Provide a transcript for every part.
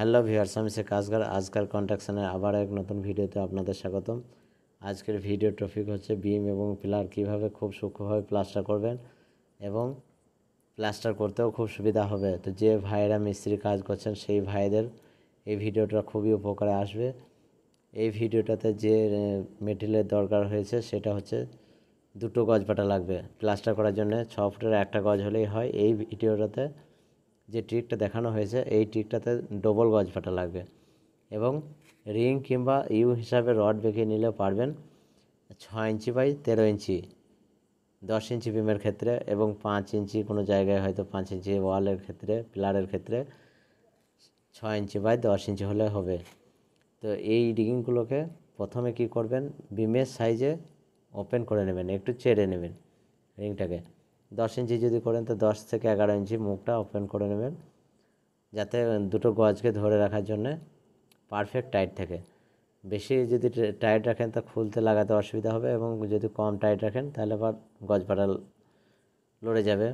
hello viewers আমি শেখ কাজগার আজকাল কন্ট্রাকশানের আবার এক নতুন ভিডিওতে আপনাদের স্বাগতম আজকের ভিডিও টপিক হচ্ছে বিম এবং পিলার কিভাবে খুব সূক্ষ্মভাবে প্লাস্টার করবেন এবং প্লাস্টার করতেও খুব সুবিধা হবে তো যে ভাইয়েরা মিস্ত্রি কাজ করছেন সেই ভাইদের এই ভিডিওটা খুবই উপকারে আসবে এই ভিডিওটাতে যে মেটেরিয়ালের দরকার হয়েছে সেটা হচ্ছে দুটো গজ পাটা লাগবে প্লাস্টার করার জন্য ছ ফুটের একটা গজ হলেই হয় এই ভিডিওটাতে যে ট্রিকটা দেখানো হয়েছে এই ট্রিকটাতে ডবল গজ ফাটা লাগবে এবং রিং কিংবা ইউ হিসাবে রড বেঁকে নিলে পারবেন ছ ইঞ্চি বাই তেরো ইঞ্চি দশ ইঞ্চি বিমের ক্ষেত্রে এবং পাঁচ ইঞ্চি কোনো জায়গায় হয়তো পাঁচ ইঞ্চি ওয়ালের ক্ষেত্রে পিলারের ক্ষেত্রে ছ ইঞ্চি বাই দশ ইঞ্চি হলে হবে তো এই রিগিংগুলোকে প্রথমে কি করবেন বিমের সাইজে ওপেন করে নেবেন একটু চেড়ে নেবেন রিংটাকে দশ ইঞ্চি যদি করেন তো দশ থেকে এগারো ইঞ্চি মুখটা ওপেন করে নেবেন যাতে দুটো গজকে ধরে রাখার জন্যে পারফেক্ট টাইট থাকে বেশি যদি টাইট রাখেন তা খুলতে লাগাতে অসুবিধা হবে এবং যদি কম টাইট রাখেন তাহলে আবার গজ পাটা লড়ে যাবে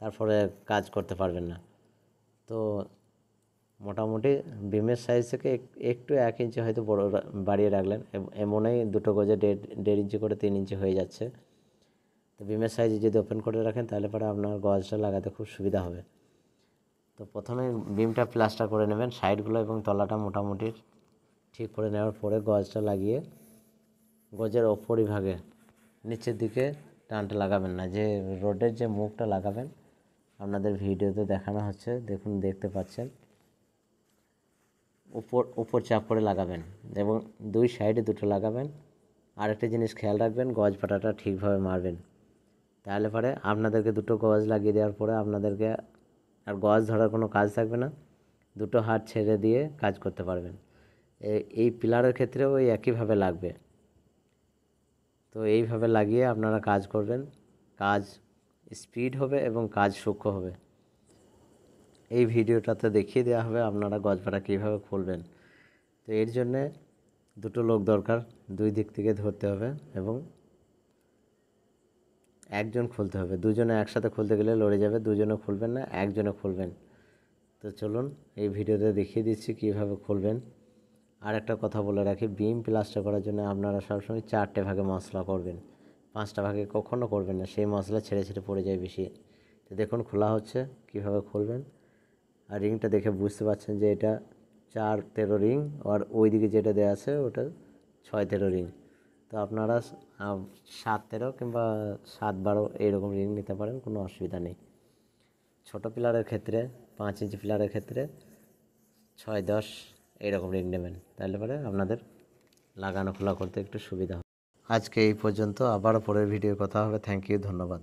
তারপরে কাজ করতে পারবেন না তো মোটামুটি বিমের সাইজ থেকে একটু এক ইঞ্চি হয়তো বড় বাড়িয়ে রাখলেন এমনই দুটো গজে দেড় দেড় ইঞ্চি করে তিন ইঞ্চি হয়ে যাচ্ছে তো বিমের সাইজে যদি ওপেন করে রাখেন তাহলে পরে আপনার গজটা লাগাতে খুব সুবিধা হবে তো প্রথমে বিমটা প্লাস্টার করে নেবেন সাইডগুলো এবং তলাটা মোটামুটি ঠিক করে নেওয়ার পরে গজটা লাগিয়ে গজের ভাগে নিচের দিকে টানটা লাগাবেন না যে রোডের যে মুখটা লাগাবেন আপনাদের ভিডিওতে দেখানো হচ্ছে দেখুন দেখতে পাচ্ছেন উপর উপর চাপ করে লাগাবেন এবং দুই সাইডে দুটো লাগাবেন আরেকটা জিনিস খেয়াল রাখবেন গজ পাটাটা ঠিকভাবে মারবেন তাহলে পরে আপনাদেরকে দুটো গজ লাগিয়ে দেওয়ার পরে আপনাদেরকে আর গজ ধরার কোনো কাজ থাকবে না দুটো হাত ছেড়ে দিয়ে কাজ করতে পারবেন এই পিলারের ক্ষেত্রেও ওই একইভাবে লাগবে তো এইভাবে লাগিয়ে আপনারা কাজ করবেন কাজ স্পিড হবে এবং কাজ সূক্ষ্ম হবে এই ভিডিওটাতে দেখিয়ে দেওয়া হবে আপনারা গজপাটা কীভাবে খুলবেন তো এর জন্যে দুটো লোক দরকার দুই দিক থেকে ধরতে হবে এবং একজন খুলতে হবে দুজনে একসাথে খুলতে গেলে লড়ে যাবে দুজনে খুলবেন না একজনে খুলবেন তো চলুন এই ভিডিওতে দেখিয়ে দিচ্ছি কীভাবে খুলবেন আর একটা কথা বলে রাখি বিম প্লাস্টার করার জন্য আপনারা সবসময় চারটে ভাগে মশলা করবেন পাঁচটা ভাগে কখনও করবেন না সেই মশলা ছেড়ে ছেড়ে পড়ে যায় বেশি তো দেখুন খোলা হচ্ছে কিভাবে খুলবেন আর রিংটা দেখে বুঝতে পারছেন যে এটা চার তেরো রিং আর ওইদিকে যেটা দেওয়া আছে ওটা ছয় তেরো রিং তো আপনারা সাত তেরো কিংবা সাত বারো এইরকম রিং নিতে পারেন কোনো অসুবিধা নেই ছোট পিলারের ক্ষেত্রে পাঁচ ইঞ্চি পিলারের ক্ষেত্রে ছয় দশ এইরকম রিং নেবেন তাহলে পরে আপনাদের লাগানো খোলা করতে একটু সুবিধা হবে আজকে এই পর্যন্ত আবারও পরের ভিডিও কথা হবে থ্যাংক ইউ ধন্যবাদ